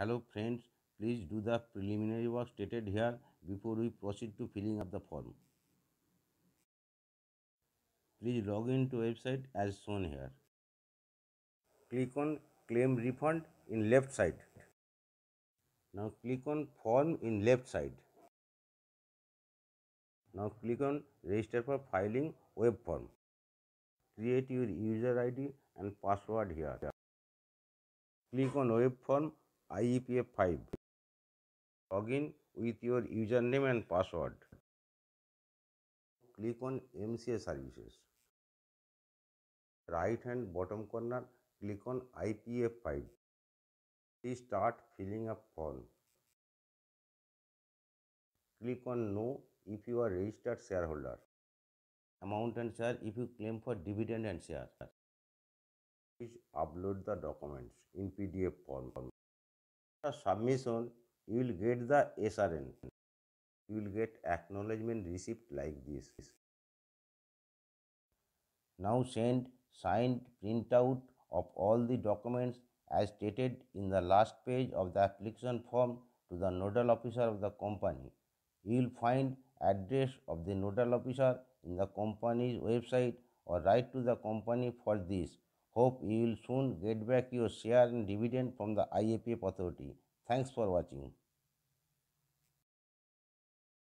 Hello friends, please do the preliminary work stated here before we proceed to filling up the form. Please log in to website as shown here. Click on claim refund in left side. Now click on form in left side. Now click on register for filing web form. Create your user ID and password here. Click on web form IEPF 5. Login with your username and password. Click on MCA services. Right hand bottom corner, click on IPF 5. Please start filling up form. Click on no if you are registered shareholder. Amount and share if you claim for dividend and share. Please upload the documents in PDF form. submission, you will get the SRN. You will get acknowledgement receipt like this. Now send signed printout of all the documents as stated in the last page of the application form to the nodal officer of the company. You will find address of the nodal officer in the company's website or write to the company for this. Hope you will soon get back your share and dividend from the IAPF authority. Thanks for watching.